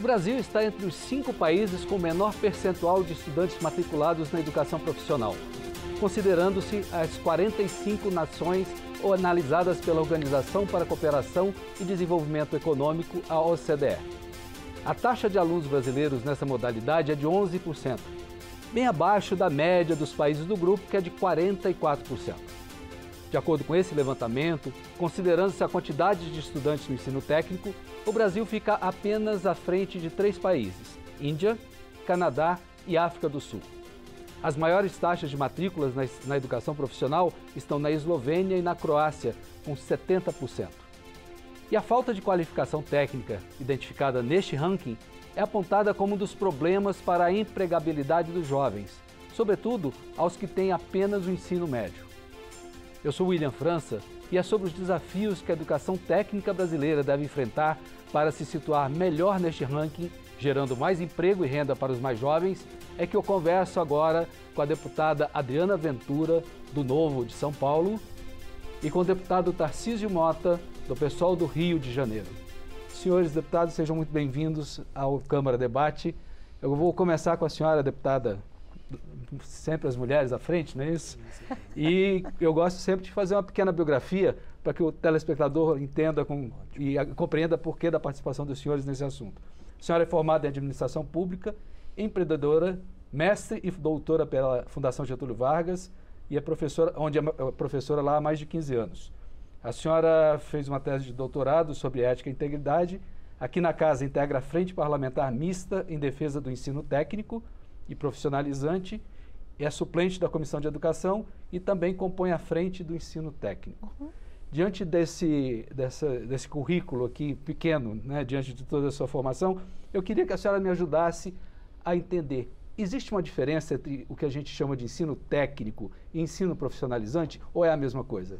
O Brasil está entre os cinco países com menor percentual de estudantes matriculados na educação profissional, considerando-se as 45 nações analisadas pela Organização para a Cooperação e Desenvolvimento Econômico, a OCDE. A taxa de alunos brasileiros nessa modalidade é de 11%, bem abaixo da média dos países do grupo, que é de 44%. De acordo com esse levantamento, considerando-se a quantidade de estudantes no ensino técnico, o Brasil fica apenas à frente de três países: Índia, Canadá e África do Sul. As maiores taxas de matrículas na educação profissional estão na Eslovênia e na Croácia, com 70%. E a falta de qualificação técnica, identificada neste ranking, é apontada como um dos problemas para a empregabilidade dos jovens, sobretudo aos que têm apenas o ensino médio. Eu sou William França e é sobre os desafios que a educação técnica brasileira deve enfrentar para se situar melhor neste ranking, gerando mais emprego e renda para os mais jovens, é que eu converso agora com a deputada Adriana Ventura, do Novo de São Paulo, e com o deputado Tarcísio Mota, do Pessoal do Rio de Janeiro. Senhores deputados, sejam muito bem-vindos ao Câmara Debate. Eu vou começar com a senhora deputada sempre as mulheres à frente, não é isso? E eu gosto sempre de fazer uma pequena biografia para que o telespectador entenda com, e compreenda por que da participação dos senhores nesse assunto. A senhora é formada em administração pública, empreendedora, mestre e doutora pela Fundação Getúlio Vargas e é professora, onde é, é professora lá há mais de 15 anos. A senhora fez uma tese de doutorado sobre ética e integridade. Aqui na casa integra a Frente Parlamentar Mista em Defesa do Ensino Técnico, e profissionalizante, é suplente da Comissão de Educação e também compõe a frente do ensino técnico. Uhum. Diante desse, dessa, desse currículo aqui pequeno, né, diante de toda a sua formação, eu queria que a senhora me ajudasse a entender. Existe uma diferença entre o que a gente chama de ensino técnico e ensino profissionalizante ou é a mesma coisa?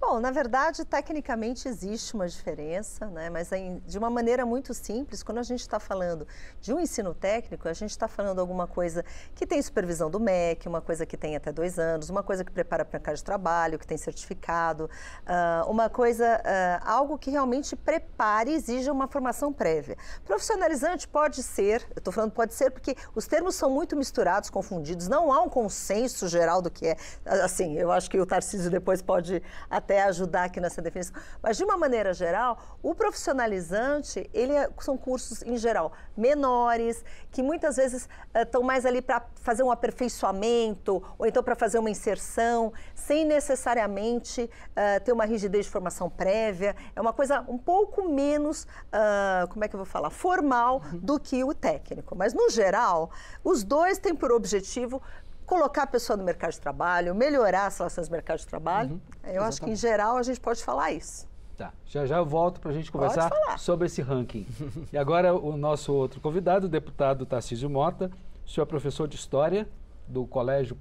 Bom, na verdade, tecnicamente existe uma diferença, né? mas de uma maneira muito simples, quando a gente está falando de um ensino técnico, a gente está falando alguma coisa que tem supervisão do MEC, uma coisa que tem até dois anos, uma coisa que prepara para mercado de trabalho, que tem certificado, ah, uma coisa, ah, algo que realmente prepare e exija uma formação prévia. Profissionalizante pode ser, eu estou falando pode ser porque os termos são muito misturados, confundidos, não há um consenso geral do que é. Assim, eu acho que o Tarcísio depois pode até até ajudar aqui nessa definição. Mas de uma maneira geral, o profissionalizante, ele é, são cursos em geral menores, que muitas vezes estão eh, é, mais ali para fazer um aperfeiçoamento ou então para fazer uma inserção, sem necessariamente é, ter uma rigidez de formação prévia. É uma coisa um pouco menos, ah, como é que eu vou falar, formal uhum. do que o técnico. Mas no geral, os dois têm por objetivo colocar a pessoa no mercado de trabalho, melhorar as relações do mercado de trabalho. Uhum, eu exatamente. acho que, em geral, a gente pode falar isso. Tá. Já já eu volto para a gente conversar sobre esse ranking. e agora o nosso outro convidado, o deputado Tarcísio Mota. O senhor é professor de História do Colégio,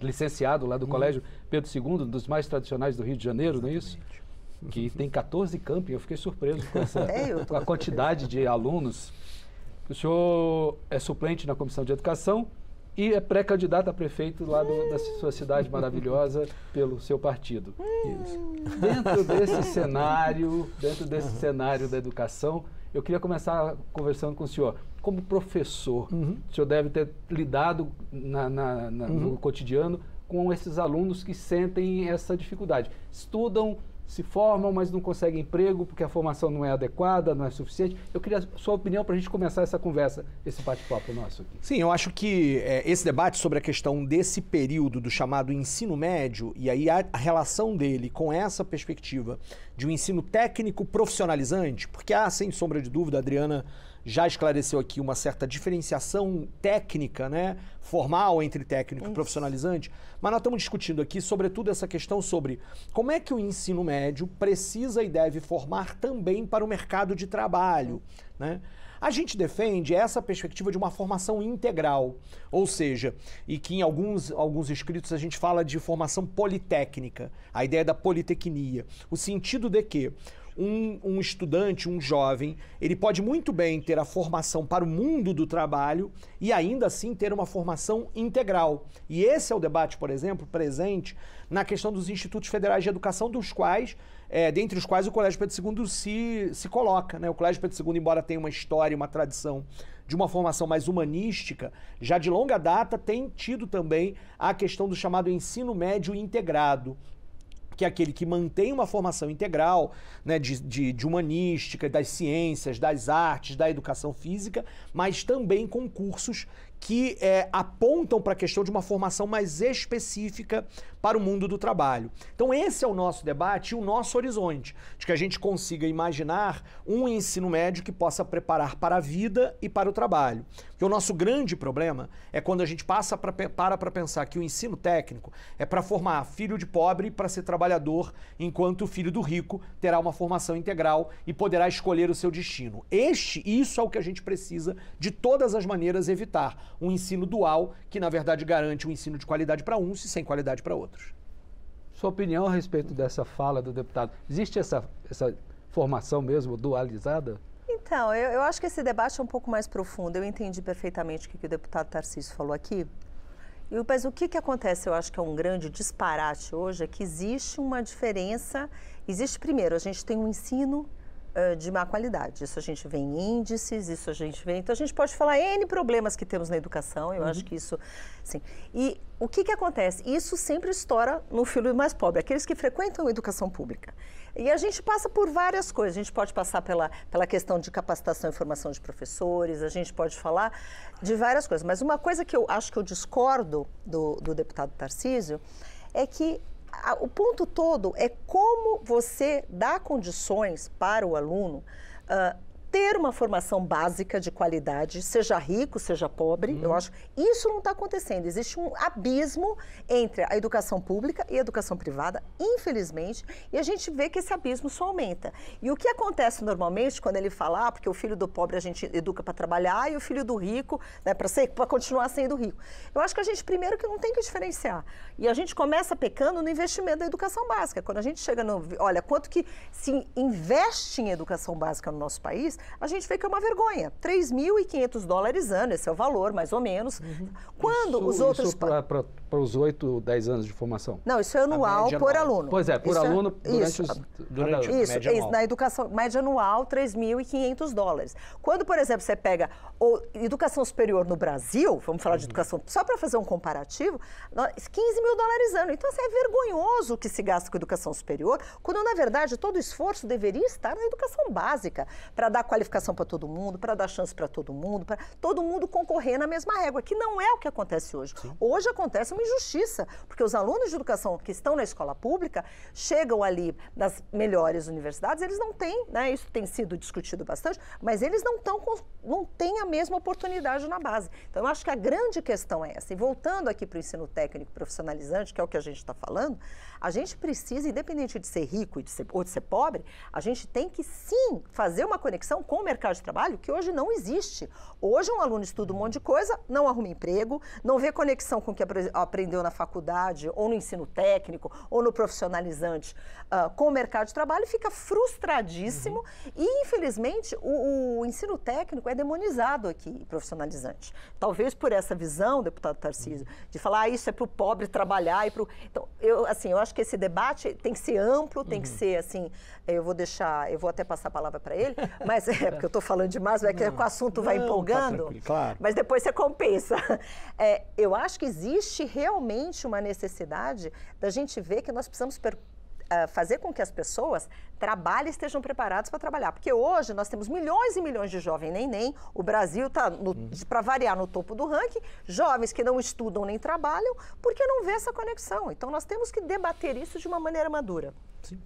licenciado lá do uhum. Colégio Pedro II, um dos mais tradicionais do Rio de Janeiro, Exatamente. não é isso? Que tem 14 campos. Eu fiquei surpreso com, essa, é, com a quantidade de alunos. O senhor é suplente na Comissão de Educação e é pré-candidato a prefeito lá do, da sua cidade maravilhosa pelo seu partido. Isso. Dentro desse cenário, dentro desse uhum. cenário da educação, eu queria começar conversando com o senhor. Como professor, uhum. o senhor deve ter lidado na, na, na, uhum. no cotidiano com esses alunos que sentem essa dificuldade. Estudam se formam, mas não conseguem emprego porque a formação não é adequada, não é suficiente. Eu queria a sua opinião para a gente começar essa conversa, esse bate-papo nosso aqui. Sim, eu acho que é, esse debate sobre a questão desse período do chamado ensino médio e aí a, a relação dele com essa perspectiva de um ensino técnico profissionalizante, porque há, sem sombra de dúvida, a Adriana já esclareceu aqui uma certa diferenciação técnica, né, formal entre técnico Isso. e profissionalizante, mas nós estamos discutindo aqui, sobretudo, essa questão sobre como é que o ensino médio precisa e deve formar também para o mercado de trabalho, né? A gente defende essa perspectiva de uma formação integral, ou seja, e que em alguns, alguns escritos a gente fala de formação politécnica, a ideia da politecnia, o sentido de que um, um estudante, um jovem, ele pode muito bem ter a formação para o mundo do trabalho e ainda assim ter uma formação integral. E esse é o debate, por exemplo, presente na questão dos institutos federais de educação, dos quais, é, dentre os quais o Colégio Pedro II se, se coloca. Né? O Colégio Pedro II, embora tenha uma história, uma tradição de uma formação mais humanística, já de longa data tem tido também a questão do chamado ensino médio integrado, que é aquele que mantém uma formação integral né, de, de, de humanística, das ciências, das artes, da educação física, mas também com cursos que é, apontam para a questão de uma formação mais específica para o mundo do trabalho. Então, esse é o nosso debate e o nosso horizonte, de que a gente consiga imaginar um ensino médio que possa preparar para a vida e para o trabalho. Porque o nosso grande problema é quando a gente passa pra, para para pensar que o ensino técnico é para formar filho de pobre para ser trabalhador, enquanto o filho do rico terá uma formação integral e poderá escolher o seu destino. Este, isso é o que a gente precisa de todas as maneiras evitar um ensino dual que, na verdade, garante um ensino de qualidade para uns e sem qualidade para outros. Sua opinião a respeito dessa fala do deputado? Existe essa, essa formação mesmo dualizada? Então, eu, eu, acho que esse debate é um pouco mais profundo. Eu entendi perfeitamente o que, que o deputado Tarcísio falou aqui. Eu, mas o que, que acontece, eu acho que é um grande disparate hoje, é que existe uma diferença. Existe, primeiro, a gente tem um ensino de má qualidade. Isso a gente vê em índices, isso a gente vê. Então a gente pode falar N problemas que temos na educação, eu uhum. acho que isso. Sim. E o que, que acontece? Isso sempre estoura no filho mais pobre, aqueles que frequentam a educação pública. E a gente passa por várias coisas. A gente pode passar pela, pela questão de capacitação e formação de professores, a gente pode falar de várias coisas. Mas uma coisa que eu acho que eu discordo do, do deputado Tarcísio é que o ponto todo é como você dá condições para o aluno uh, ter uma formação básica de qualidade, seja rico, seja pobre. Hum. Eu uhum. acho isso não está acontecendo. Existe um abismo entre a educação pública e a educação privada, infelizmente, e a gente vê que esse abismo só aumenta. E o que acontece normalmente quando ele fala, ah, porque o filho do pobre a gente educa para trabalhar e o filho do rico, né, para ser, para continuar sendo rico. Eu acho que a gente primeiro que não tem que diferenciar. E a gente começa pecando no investimento da educação básica. Quando a gente chega no, olha, quanto que se investe em educação básica no nosso país, a gente vê que é uma vergonha. 3.500 dólares ano, esse é o valor, mais ou menos. Uhum. Quando isso, os outros... Isso para os 8, 10 anos de formação? Não, isso é anual por anual. aluno. Pois é, por isso é aluno é, durante isso, os... Durante isso, isso na educação, média anual, 3.500 dólares. Quando, por exemplo, você pega ou educação superior no Brasil, vamos falar uhum. de educação, só para fazer um comparativo, 15 mil dólares ano. Então, assim, é vergonhoso o que se gasta com educação superior, quando, na verdade, todo esforço deveria estar na educação básica, para dar qualificação para todo mundo, para dar chance para todo mundo, para todo mundo concorrer na mesma régua, que não é o que acontece hoje. Sim. Hoje acontece uma injustiça, porque os alunos de educação que estão na escola pública chegam ali nas melhores universidades, eles não têm, né? Isso tem sido discutido bastante, mas eles não estão não têm a mesma oportunidade na base. Então eu acho que a grande questão é essa. E voltando aqui para o ensino técnico profissionalizante, que é o que a gente está falando, a gente precisa, independente de ser rico de ser, ou de ser pobre, a gente tem que sim fazer uma conexão com o mercado de trabalho que hoje não existe. Hoje um aluno estuda um monte de coisa, não arruma emprego, não vê conexão com o que aprendeu na faculdade, ou no ensino técnico, ou no profissionalizante uh, com o mercado de trabalho, fica frustradíssimo uhum. e, infelizmente, o, o ensino técnico é demonizado aqui, profissionalizante. Talvez por essa visão, deputado Tarcísio, uhum. de falar ah, isso é para o pobre trabalhar e para Então, eu, assim, eu acho acho que esse debate tem que ser amplo, tem uhum. que ser assim. Eu vou deixar, eu vou até passar a palavra para ele, mas é porque eu estou falando demais, é que o assunto não, vai tá empolgando. Tá claro. Mas depois você compensa. É, eu acho que existe realmente uma necessidade da gente ver que nós precisamos uh, fazer com que as pessoas trabalhem e estejam preparadas para trabalhar. Porque hoje nós temos milhões e milhões de jovens neném, o Brasil está, uhum. para variar, no topo do ranking, jovens que não estudam nem trabalham, porque não vê essa conexão. Então nós temos que debater isso de uma maneira madura. Sim.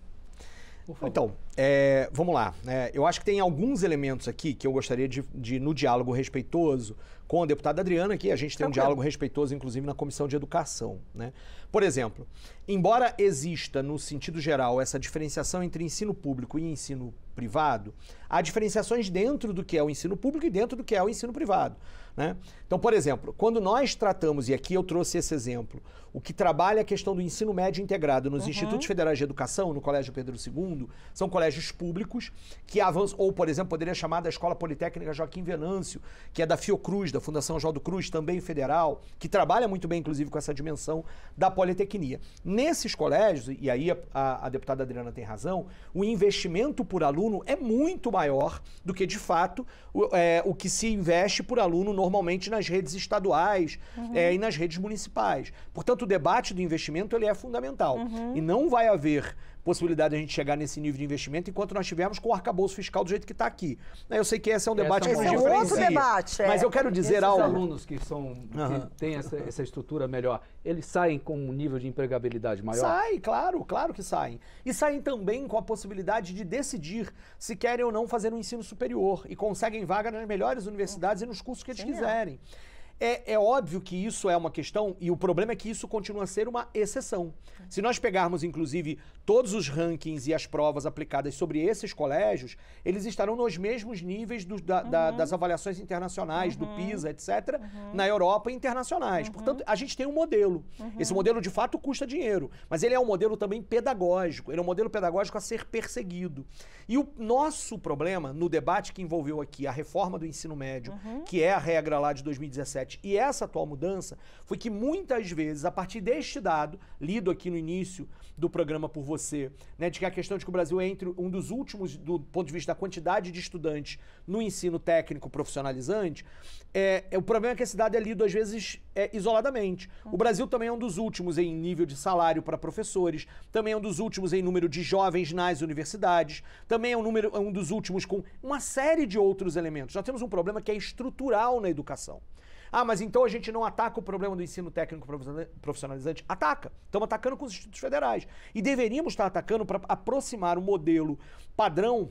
Então, é, vamos lá. É, eu acho que tem alguns elementos aqui que eu gostaria de, de no diálogo respeitoso com a deputada Adriana, que a gente tem Tranquilo. um diálogo respeitoso, inclusive, na Comissão de Educação. Né? Por exemplo, embora exista no sentido geral essa diferenciação entre ensino público e ensino privado, há diferenciações dentro do que é o ensino público e dentro do que é o ensino privado. Né? Então, por exemplo, quando nós tratamos, e aqui eu trouxe esse exemplo, o que trabalha a questão do ensino médio integrado nos uhum. Institutos Federais de Educação, no Colégio Pedro II, são colégios públicos que avançam, ou, por exemplo, poderia chamar da Escola Politécnica Joaquim Venâncio, que é da Fiocruz, da Fundação João do Cruz, também federal, que trabalha muito bem, inclusive, com essa dimensão da politecnia. Nesses colégios, e aí a, a, a deputada Adriana tem razão, o investimento por aluno é muito maior do que, de fato, o, é, o que se investe por aluno normalmente nas redes estaduais uhum. é, e nas redes municipais. Portanto, o debate do investimento ele é fundamental. Uhum. E não vai haver possibilidade de a gente chegar nesse nível de investimento enquanto nós tivermos com o arcabouço fiscal do jeito que está aqui. Né, eu sei que esse é um debate que é um outro debate. É. Mas eu quero dizer Esses algo. Os alunos que são que uhum. têm essa, essa, estrutura melhor, eles saem com um nível de empregabilidade maior? Sai, claro, claro que saem. E saem também com a possibilidade de decidir se querem ou não fazer um ensino superior e conseguem vaga nas melhores universidades e nos cursos que eles Sim, é. quiserem. É. É, é óbvio que isso é uma questão, e o problema é que isso continua a ser uma exceção. Se nós pegarmos, inclusive, todos os rankings e as provas aplicadas sobre esses colégios, eles estarão nos mesmos níveis do, da, uhum. da, das avaliações internacionais, uhum. do PISA, etc., uhum. na Europa e internacionais. Uhum. Portanto, a gente tem um modelo. Uhum. Esse modelo, de fato, custa dinheiro, mas ele é um modelo também pedagógico, ele é um modelo pedagógico a ser perseguido. E o nosso problema, no debate que envolveu aqui a reforma do ensino médio, uhum. que é a regra lá de 2017, e essa atual mudança foi que muitas vezes, a partir deste dado, lido aqui no início do programa por você, né, de que a questão de que o Brasil é entre um dos últimos, do ponto de vista da quantidade de estudantes no ensino técnico profissionalizante, é, é o problema é que esse dado é lido às vezes é, isoladamente. O Brasil também é um dos últimos em nível de salário para professores, também é um dos últimos em número de jovens nas universidades, também é um, número, é um dos últimos com uma série de outros elementos. Nós temos um problema que é estrutural na educação. Ah, mas então a gente não ataca o problema do ensino técnico profissionalizante? Ataca. Estamos atacando com os institutos federais. E deveríamos estar atacando para aproximar o modelo padrão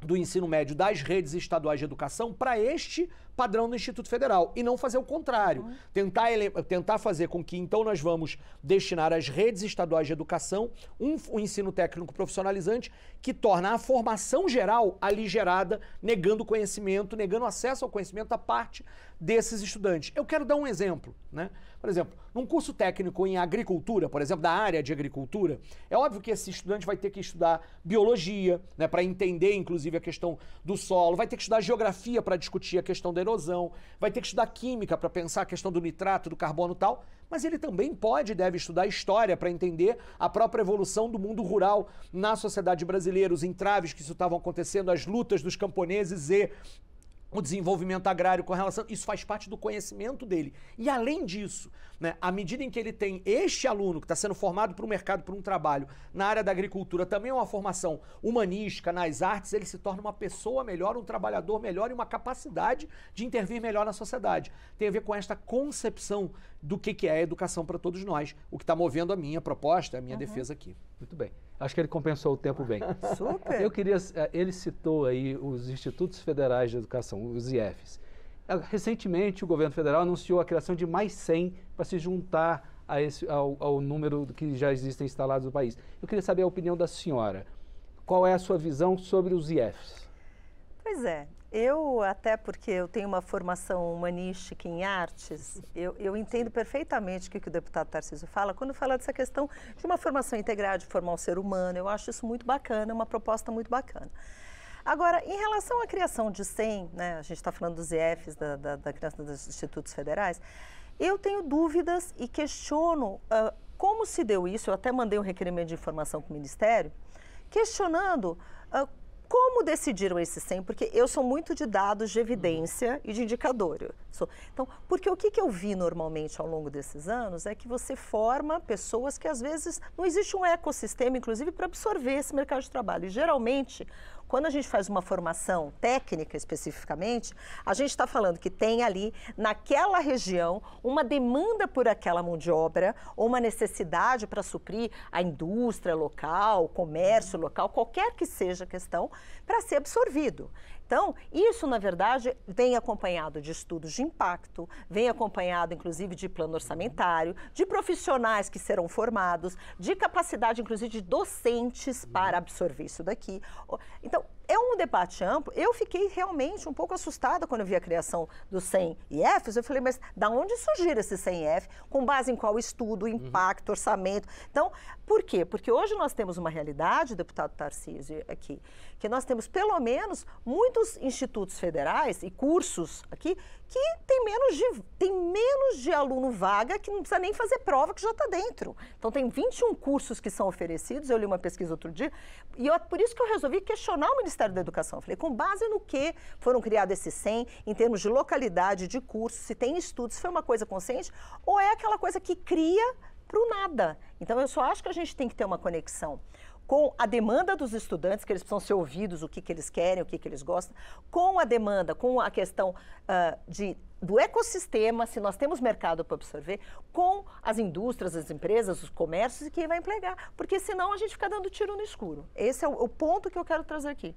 do ensino médio das redes estaduais de educação para este padrão do Instituto Federal e não fazer o contrário. Uhum. Tentar, ele, tentar fazer com que então nós vamos destinar às redes estaduais de educação um, um ensino técnico profissionalizante que torna a formação geral aligerada, negando conhecimento, negando acesso ao conhecimento a parte desses estudantes. Eu quero dar um exemplo, né? Por exemplo, num curso técnico em agricultura, por exemplo, da área de agricultura, é óbvio que esse estudante vai ter que estudar biologia, né, para entender inclusive a questão do solo, vai ter que estudar geografia para discutir a questão da erosão, vai ter que estudar química para pensar a questão do nitrato, do carbono, tal, mas ele também pode e deve estudar história para entender a própria evolução do mundo rural na sociedade brasileira, os entraves que isso estavam acontecendo, as lutas dos camponeses e o desenvolvimento agrário com relação. Isso faz parte do conhecimento dele. E além disso, né, à medida em que ele tem este aluno que está sendo formado para o mercado, para um trabalho na área da agricultura, também uma formação humanística, nas artes, ele se torna uma pessoa melhor, um trabalhador melhor e uma capacidade de intervir melhor na sociedade. Tem a ver com esta concepção do que, que é a educação para todos nós, o que está movendo a minha proposta, a minha uhum. defesa aqui. Muito bem. Acho que ele compensou o tempo bem. Super. Eu queria, eh, ele citou aí os institutos federais de educação, os IEFs. Eh, recentemente, o governo federal anunciou a criação de mais 100 para se juntar a esse, ao, ao número que já existem instalados no país. Eu queria saber a opinião da senhora. Qual é a sua visão sobre os IEFs? Pois é, eu, até porque eu tenho uma formação humanística em artes, eu, eu entendo perfeitamente o que, o deputado Tarcísio fala quando fala dessa questão de uma formação integral, de formar o um ser humano. Eu acho isso muito bacana, é uma proposta muito bacana. Agora, em relação à criação de 100, né, a gente está falando dos IFs, da, da, da, criação dos institutos federais, eu tenho dúvidas e questiono uh, como se deu isso. Eu até mandei um requerimento de informação para o Ministério, questionando uh, como decidiram esses 100? Porque eu sou muito de dados de evidência e de indicador. Então, porque o que, que eu vi normalmente ao longo desses anos é que você forma pessoas que às vezes não existe um ecossistema, inclusive, para absorver esse mercado de trabalho. E geralmente quando a gente faz uma formação técnica especificamente, a gente está falando que tem ali, naquela região, uma demanda por aquela mão de obra, ou uma necessidade para suprir a indústria local, o comércio local, qualquer que seja a questão, para ser absorvido. Então, isso, na verdade, vem acompanhado de estudos de impacto, vem acompanhado, inclusive, de plano orçamentário, de profissionais que serão formados, de capacidade, inclusive, de docentes para absorver isso daqui. Então, é um debate amplo. Eu fiquei realmente um pouco assustada quando eu vi a criação dos 100 IFs. Eu falei, mas da onde surgiu esses 100 IF? Com base em qual estudo, uhum. impacto, uhum. orçamento? Então, por quê? Porque hoje nós temos uma realidade, deputado Tarcísio, aqui, que nós temos pelo menos muitos institutos federais e cursos aqui que tem menos de, tem menos de aluno vaga que não precisa nem fazer prova, que já está dentro. Então, tem 21 cursos que são oferecidos, eu li uma pesquisa outro dia, e eu, por isso que eu resolvi questionar o Ministério da Educação. Eu falei, com base no que foram criados esses 100, em termos de localidade, de curso, se tem estudos, se foi uma coisa consciente, ou é aquela coisa que cria para o nada. Então, eu só acho que a gente tem que ter uma conexão com a demanda dos estudantes, que eles precisam ser ouvidos, o que, que eles querem, o que, que eles gostam, com a demanda, com a questão uh, de do ecossistema, se nós temos mercado para absorver, com as indústrias, as empresas, os comércios e quem vai empregar. Porque senão a gente fica dando tiro no escuro. Esse é o, o ponto que eu quero trazer aqui.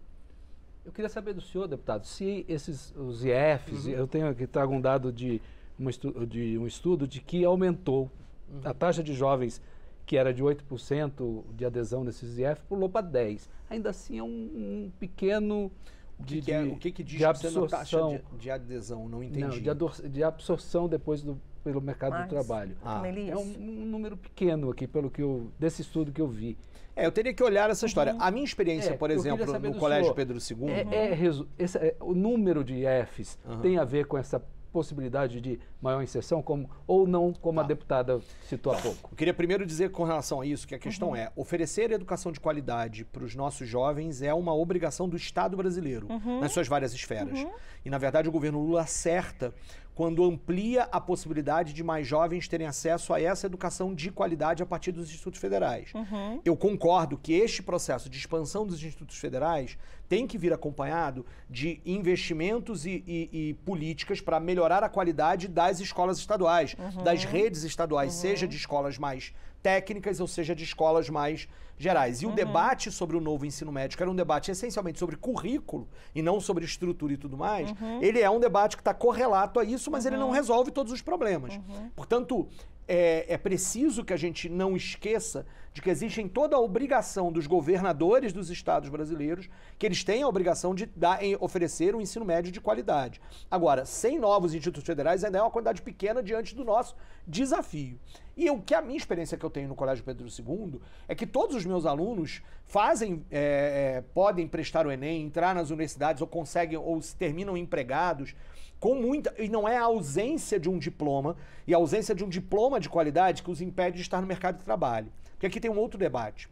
Eu queria saber do senhor, deputado, se esses os IFs, uhum. eu tenho aqui trago um dado de, uma estu, de um estudo de que aumentou uhum. a taxa de jovens que era de 8% de adesão nesses IF, pulou para 10%. Ainda assim é um, um pequeno. O que, de, que é, o que, que diz de tá absorção, taxa de, de, adesão? Não entendi. Não, de, ador, de absorção depois do, pelo mercado Mas, do trabalho. Ah. É um, um, número pequeno aqui, pelo que eu, desse estudo que eu vi. É, eu teria que olhar essa história. Uhum. A minha experiência, é, por exemplo, no Colégio senhor, Pedro II. É, uhum. é, esse, é, o número de Fs uhum. tem a ver com essa possibilidade de maior inserção, como, ou não, como tá. a deputada citou tá. há pouco? Eu queria primeiro dizer com relação a isso que a questão uhum. é: oferecer educação de qualidade para os nossos jovens é uma obrigação do Estado brasileiro, uhum. nas suas várias esferas. Uhum. E, na verdade, o governo Lula acerta quando amplia a possibilidade de mais jovens terem acesso a essa educação de qualidade a partir dos institutos federais. Uhum. Eu concordo que este processo de expansão dos institutos federais tem que vir acompanhado de investimentos e, e, e políticas para melhorar a qualidade das escolas estaduais, uhum. das redes estaduais, uhum. seja de escolas mais técnicas, ou seja, de escolas mais gerais. E uhum. o debate sobre o novo ensino médio, que era um debate essencialmente sobre currículo e não sobre estrutura e tudo mais, uhum. ele é um debate que está correlato a isso, mas uhum. ele não resolve todos os problemas. Uhum. Portanto, é, é, preciso que a gente não esqueça de que existe em toda a obrigação dos governadores dos estados brasileiros que eles têm a obrigação de dar, em, oferecer um ensino médio de qualidade. Agora, sem novos institutos federais ainda é uma quantidade pequena diante do nosso desafio. E o que a minha experiência que eu tenho no Colégio Pedro II é que todos os meus alunos fazem, é, é, podem prestar o Enem, entrar nas universidades ou conseguem ou se terminam empregados com muita. E não é a ausência de um diploma e a ausência de um diploma de qualidade que os impede de estar no mercado de trabalho. Porque aqui tem um outro debate.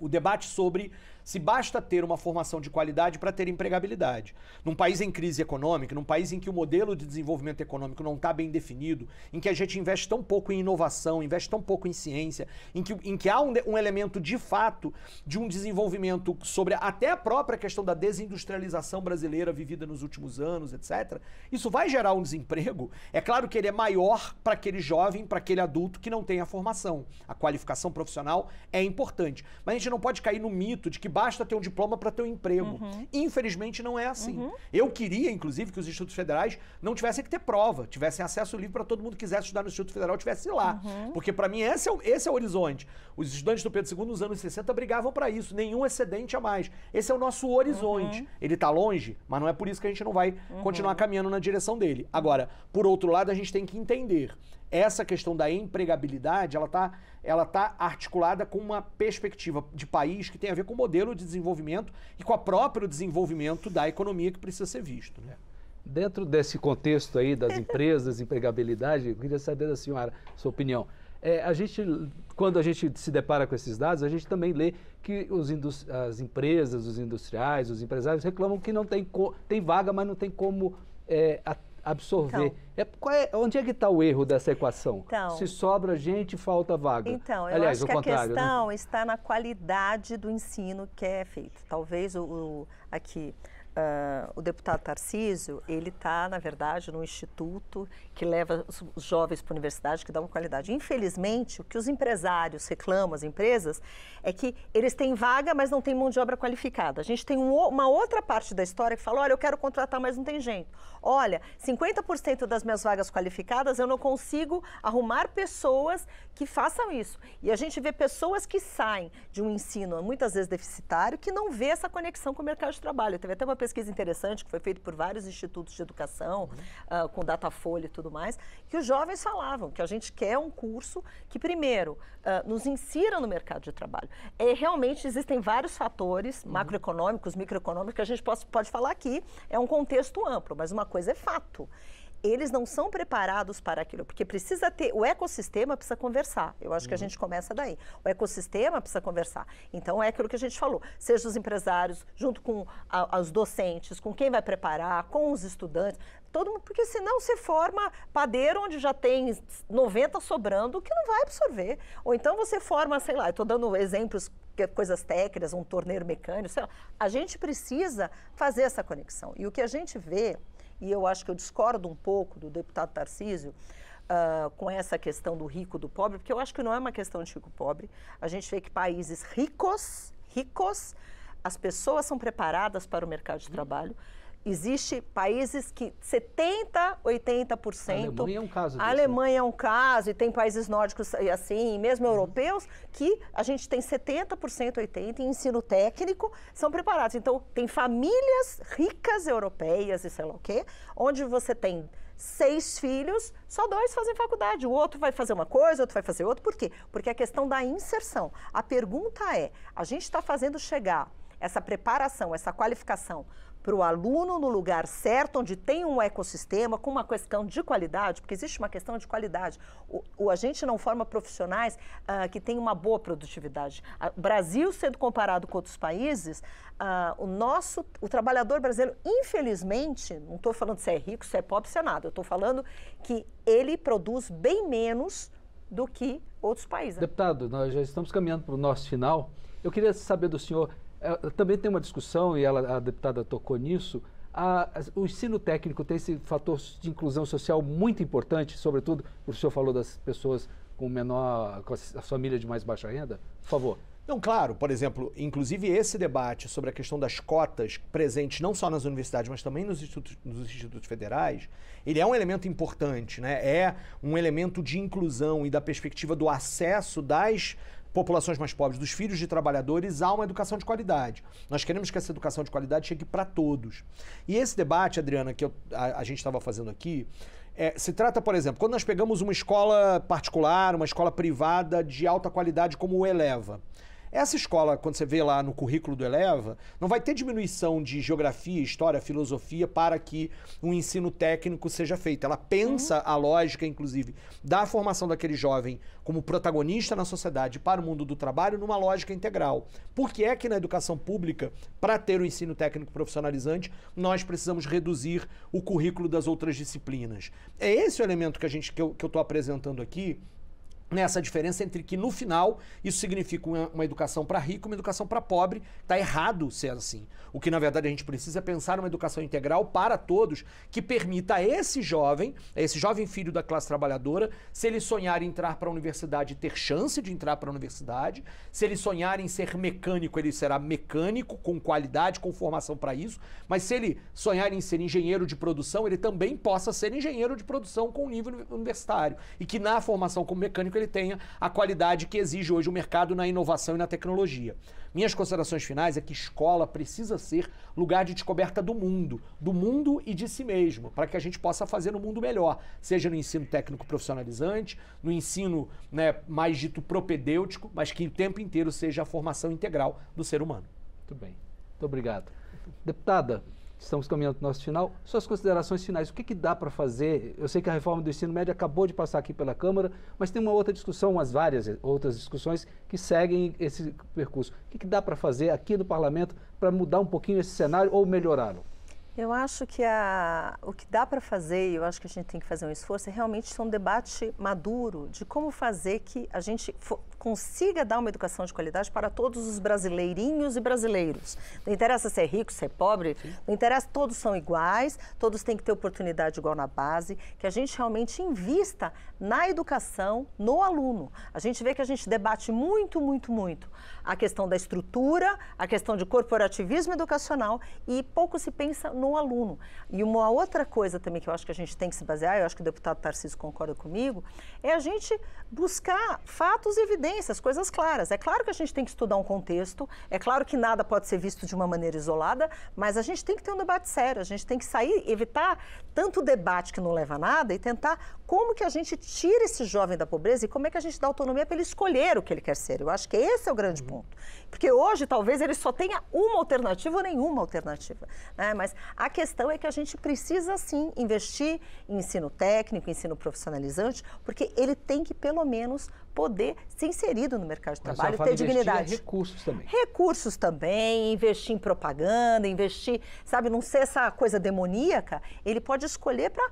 O debate sobre se basta ter uma formação de qualidade para ter empregabilidade. Num país em crise econômica, num país em que o modelo de desenvolvimento econômico não está bem definido, em que a gente investe tão pouco em inovação, investe tão pouco em ciência, em que, em que há um, um elemento de fato de um desenvolvimento sobre até a própria questão da desindustrialização brasileira vivida nos últimos anos, etc., isso vai gerar um desemprego. É claro que ele é maior para aquele jovem, para aquele adulto que não tem a formação. A qualificação profissional é importante. Mas a gente não pode cair no mito de que basta ter um diploma para ter um emprego. Uhum. Infelizmente não é assim. Uhum. Eu queria, inclusive, que os institutos federais não tivessem que ter prova, tivessem acesso livre para todo mundo que quisesse estudar no Instituto Federal, tivesse lá. Uhum. Porque para mim esse é, o, esse é o horizonte. Os estudantes do Pedro II nos anos 60 brigavam para isso, nenhum excedente a mais. Esse é o nosso horizonte. Uhum. Ele está longe, mas não é por isso que a gente não vai continuar uhum. caminhando na direção dele. Agora, por outro lado, a gente tem que entender essa questão da empregabilidade, ela está ela tá articulada com uma perspectiva de país que tem a ver com o modelo de desenvolvimento e com o próprio desenvolvimento da economia que precisa ser visto. Né? Dentro desse contexto aí das empresas, empregabilidade, eu queria saber da senhora sua opinião. É, a gente, quando a gente se depara com esses dados, a gente também lê que os as empresas, os industriais, os empresários reclamam que não tem, tem vaga, mas não tem como é, absorver. Então, é, é, onde é que está o erro dessa equação? Então, Se sobra gente, falta vaga. Então, eu Aliás, acho que a né? questão né? está na qualidade do ensino que é feito. Talvez o, o aqui Uh, o deputado Tarcísio, ele está, na verdade, num instituto que leva os jovens para a universidade, que dá uma qualidade. Infelizmente, o que os empresários reclamam, as empresas, é que eles têm vaga, mas não têm mão de obra qualificada. A gente tem um, uma outra parte da história que fala, olha, eu quero contratar, mas não tem gente. Olha, 50% das minhas vagas qualificadas, eu não consigo arrumar pessoas que façam isso. E a gente vê pessoas que saem de um ensino, muitas vezes deficitário, que não vê essa conexão com o mercado de trabalho. Teve até uma pessoa pesquisa interessante que foi feita por vários institutos de educação, uhum. uh, com Datafolha e tudo mais, que os jovens falavam que a gente quer um curso que, primeiro, uh, nos insira no mercado de trabalho. E, é, realmente existem vários fatores uhum. macroeconômicos, microeconômicos, que a gente pode, pode falar aqui, é um contexto amplo, mas uma coisa é fato eles não são preparados para aquilo, porque precisa ter, o ecossistema precisa conversar. Eu acho uhum. que a uhum. gente começa daí. O ecossistema precisa conversar. Então é aquilo que a gente falou, seja os empresários, junto com a, os docentes, com quem vai preparar, com os estudantes, todo mundo, porque senão se forma padeiro onde já tem 90 sobrando, que não vai absorver. Ou então você forma, sei lá, estou dando exemplos é coisas técnicas, um torneiro mecânico, sei lá. A gente precisa fazer essa conexão. E o que a gente vê e eu acho que eu discordo um pouco do deputado Tarcísio, Uh, com essa questão do rico do pobre, porque eu acho que não é uma questão de rico pobre. A gente vê que países ricos, ricos, as pessoas são preparadas para o mercado de uhum. trabalho, Existe países que 70, 80%. A Alemanha é um caso. A né? Alemanha é um caso, e tem países nórdicos assim, mesmo uhum. europeus, que a gente tem 70%, 80% em ensino técnico, são preparados. Então, tem famílias ricas europeias e sei lá o quê, onde você tem seis filhos, só dois fazem faculdade. O outro vai fazer uma coisa, o outro vai fazer outra. Por quê? Porque a é questão da inserção. A pergunta é: a gente está fazendo chegar essa preparação, essa qualificação para o aluno no lugar certo, onde tem um ecossistema, com uma questão de qualidade, porque existe uma questão de qualidade. O, o a gente não forma profissionais uh, que têm uma boa produtividade. O Brasil, sendo comparado com outros países, uh, o nosso, o trabalhador brasileiro, infelizmente, não estou falando se é rico, se é pobre, se é nada, eu estou falando que ele produz bem menos do que outros países. Deputado, nós já estamos caminhando para o nosso final. Eu queria saber do senhor é, também tem uma discussão, e ela, a deputada tocou nisso, a, o ensino técnico tem esse fator de inclusão social muito importante, sobretudo, o senhor falou das pessoas com menor, com a família de mais baixa renda? Por favor. então claro, por exemplo, inclusive esse debate sobre a questão das cotas presentes não só nas universidades, mas também nos institutos, nos institutos federais, ele é um elemento importante, né? É um elemento de inclusão e da perspectiva do acesso das populações mais pobres, dos filhos de trabalhadores, há uma educação de qualidade. Nós queremos que essa educação de qualidade chegue para todos. E esse debate, Adriana, que eu, a, a gente estava fazendo aqui, é, se trata, por exemplo, quando nós pegamos uma escola particular, uma escola privada de alta qualidade como o Eleva. Essa escola, quando você vê lá no currículo do Eleva, não vai ter diminuição de geografia, história, filosofia para que um ensino técnico seja feito. Ela pensa uhum. a lógica, inclusive, da formação daquele jovem como protagonista na sociedade para o mundo do trabalho numa lógica integral. Por que é que na educação pública, para ter o um ensino técnico profissionalizante, nós precisamos reduzir o currículo das outras disciplinas? É esse o elemento que a gente que eu estou apresentando aqui nessa diferença entre que no final isso significa uma, uma educação para rico e uma educação para pobre. Está errado ser assim. O que na verdade a gente precisa é pensar uma educação integral para todos que permita a esse jovem, a esse jovem filho da classe trabalhadora, se ele sonhar em entrar para a universidade, ter chance de entrar para a universidade, se ele sonhar em ser mecânico, ele será mecânico com qualidade, com formação para isso, mas se ele sonhar em ser engenheiro de produção, ele também possa ser engenheiro de produção com nível universitário e que na formação como mecânico que ele tenha a qualidade que exige hoje o mercado na inovação e na tecnologia. Minhas considerações finais é que escola precisa ser lugar de descoberta do mundo, do mundo e de si mesmo, para que a gente possa fazer um mundo melhor, seja no ensino técnico profissionalizante, no ensino né, mais dito propedêutico, mas que o tempo inteiro seja a formação integral do ser humano. Muito bem. Muito obrigado. Deputada, Estamos caminhando para o nosso final. Suas considerações finais. O que, que dá para fazer? Eu sei que a reforma do ensino médio acabou de passar aqui pela Câmara, mas tem uma outra discussão, umas várias eh, outras discussões que seguem esse percurso. O que, que dá para fazer aqui no Parlamento para mudar um pouquinho esse cenário ou melhorá-lo? Eu acho que a, o que dá para fazer, e eu acho que a gente tem que fazer um esforço, é realmente ter um debate maduro de como fazer que a gente consiga dar uma educação de qualidade para todos os brasileirinhos e brasileiros. Não interessa se é rico, se é pobre, Sim. não interessa, todos são iguais, todos têm que ter oportunidade igual na base, que a gente realmente invista na educação, no aluno. A gente vê que a gente debate muito, muito, muito a questão da estrutura, a questão de corporativismo educacional e pouco se pensa no aluno. E uma outra coisa também que eu acho que a gente tem que se basear, eu acho que o deputado Tarcísio concorda comigo, é a gente buscar fatos evidentes essas coisas claras. É claro que a gente tem que estudar um contexto, é claro que nada pode ser visto de uma maneira isolada, mas a gente tem que ter um debate sério, a gente tem que sair, evitar tanto debate que não leva a nada e tentar como que a gente tira esse jovem da pobreza e como é que a gente dá autonomia para ele escolher o que ele quer ser. Eu acho que esse é o grande uhum. ponto. Porque hoje talvez ele só tenha uma alternativa ou nenhuma alternativa. Né? Mas a questão é que a gente precisa sim investir em ensino técnico, ensino profissionalizante, porque ele tem que pelo menos poder ser inserido no mercado de trabalho, ter dignidade. recursos também. Recursos também, investir em propaganda, investir, sabe, não ser essa coisa demoníaca, ele pode escolher para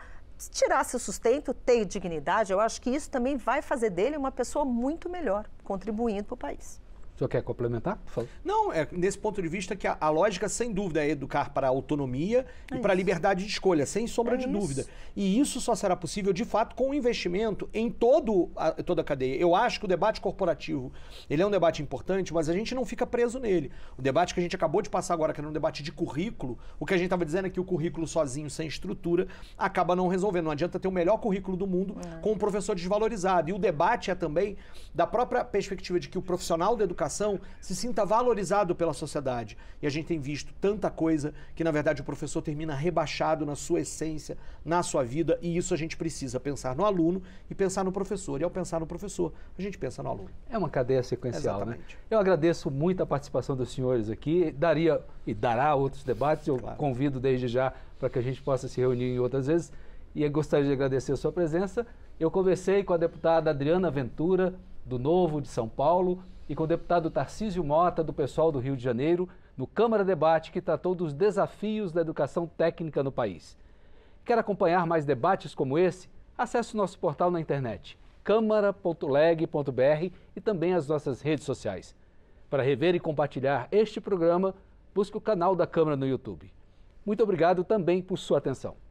tirar seu sustento, ter dignidade. Eu acho que isso também vai fazer dele uma pessoa muito melhor, contribuindo para o país. O senhor quer complementar, por favor? Não, é nesse ponto de vista que a, a lógica, sem dúvida, é educar para a autonomia é e para a liberdade de escolha, sem sombra é de isso. dúvida. E isso só será possível, de fato, com o investimento em todo a, toda a cadeia. Eu acho que o debate corporativo, ele é um debate importante, mas a gente não fica preso nele. O debate que a gente acabou de passar agora, que era um debate de currículo, o que a gente estava dizendo é que o currículo sozinho, sem estrutura, acaba não resolvendo. Não adianta ter o melhor currículo do mundo é. com um professor desvalorizado. E o debate é também da própria perspectiva de que o profissional da educação educação se sinta valorizado pela sociedade. E a gente tem visto tanta coisa que, na verdade, o professor termina rebaixado na sua essência, na sua vida, e isso a gente precisa pensar no aluno e pensar no professor. E ao pensar no professor, a gente pensa no aluno. É uma cadeia sequencial, né? Exatamente. né? Eu agradeço muito a participação dos senhores aqui. Daria e dará outros debates. Eu claro. convido desde já para que a gente possa se reunir em outras vezes. E gostaria de agradecer a sua presença. Eu conversei com a deputada Adriana Ventura, do Novo de São Paulo, e com o deputado Tarcísio Mota, do pessoal do Rio de Janeiro, no Câmara Debate, que tratou dos desafios da educação técnica no país. Quer acompanhar mais debates como esse? Acesse o nosso portal na internet, câmara.leg.br e também as nossas redes sociais. Para rever e compartilhar este programa, busque o canal da Câmara no YouTube. Muito obrigado também por sua atenção.